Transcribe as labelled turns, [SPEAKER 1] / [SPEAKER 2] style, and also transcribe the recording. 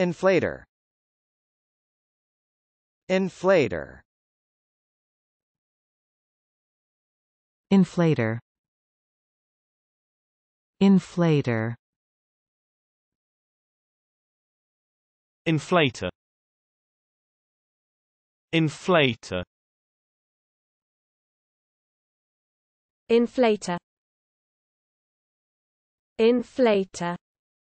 [SPEAKER 1] Inflator Inflator Inflator Inflator Inflator Inflator Inflator Inflator